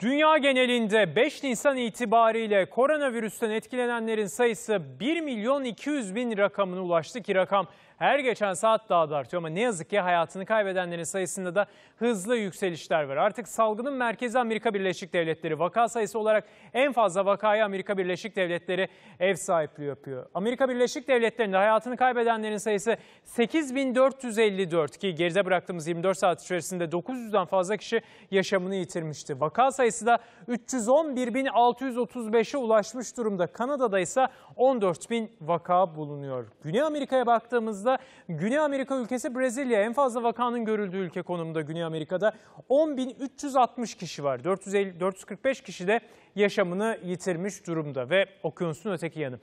Dünya genelinde 5 Nisan itibariyle koronavirüsten etkilenenlerin sayısı 1 milyon 200 bin rakamına ulaştı ki rakam her geçen saat daha da artıyor ama ne yazık ki hayatını kaybedenlerin sayısında da hızlı yükselişler var. Artık salgının merkezi Amerika Birleşik Devletleri vaka sayısı olarak en fazla vakayı Amerika Birleşik Devletleri ev sahipliği yapıyor. Amerika Birleşik Devletleri'nde hayatını kaybedenlerin sayısı 8454 ki geride bıraktığımız 24 saat içerisinde 900'den fazla kişi yaşamını yitirmişti. Vaka sayısı sayısı da 311.635'e ulaşmış durumda. Kanada'da ise 14.000 vaka bulunuyor. Güney Amerika'ya baktığımızda Güney Amerika ülkesi Brezilya. En fazla vakanın görüldüğü ülke konumunda Güney Amerika'da 10.360 kişi var. 450, 445 kişi de yaşamını yitirmiş durumda ve okyanusun öteki yanı.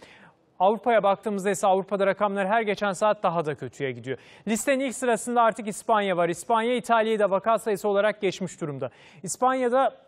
Avrupa'ya baktığımızda ise Avrupa'da rakamlar her geçen saat daha da kötüye gidiyor. Listenin ilk sırasında artık İspanya var. İspanya İtalya'yı da vaka sayısı olarak geçmiş durumda. İspanya'da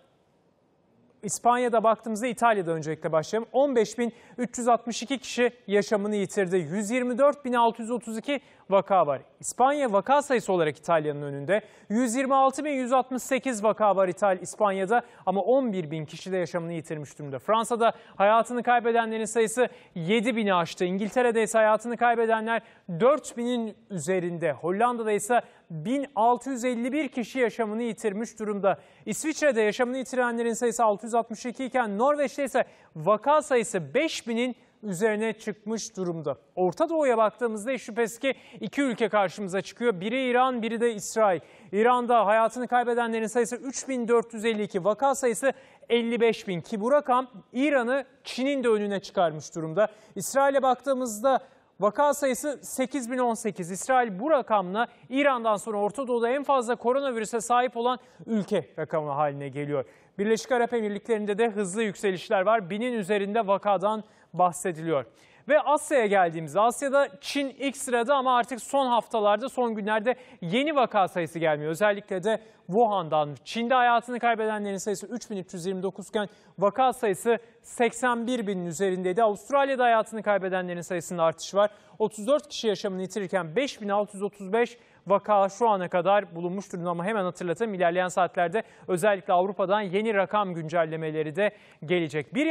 İspanya'da baktığımızda İtalya'da öncelikle başlayalım. 15.362 kişi yaşamını yitirdi. 124.632 vaka var. İspanya vaka sayısı olarak İtalya'nın önünde. 126.168 vaka var İtalya, İspanya'da ama 11.000 kişi de yaşamını yitirmiş durumda. Fransa'da hayatını kaybedenlerin sayısı 7.000'i aştı. İngiltere'de ise hayatını kaybedenler 4.000'in üzerinde. Hollanda'da ise 1651 kişi yaşamını yitirmiş durumda. İsviçre'de yaşamını yitirenlerin sayısı 600 462 iken Norveç'te ise vaka sayısı 5000'in üzerine çıkmış durumda. Orta Doğu'ya baktığımızda şüphesiz ki iki ülke karşımıza çıkıyor. Biri İran, biri de İsrail. İran'da hayatını kaybedenlerin sayısı 3452, vaka sayısı 55 bin ki bu rakam İran'ı Çin'in de önüne çıkarmış durumda. İsrail'e baktığımızda Vaka sayısı 8018. İsrail bu rakamla İran'dan sonra Orta Doğu'da en fazla koronavirüse sahip olan ülke rakamı haline geliyor. Birleşik Arap Emirlikleri'nde de hızlı yükselişler var. Binin üzerinde vakadan bahsediliyor. Ve Asya'ya geldiğimiz Asya'da Çin ilk sırada ama artık son haftalarda son günlerde yeni vaka sayısı gelmiyor. Özellikle de Wuhan'dan Çin'de hayatını kaybedenlerin sayısı 3329 iken vaka sayısı 81 binin üzerindeydi. Avustralya'da hayatını kaybedenlerin sayısında artış var. 34 kişi yaşamını yitirirken 5635 vaka şu ana kadar bulunmuş durumda ama hemen hatırlatayım ilerleyen saatlerde özellikle Avrupa'dan yeni rakam güncellemeleri de gelecek. Bir yandan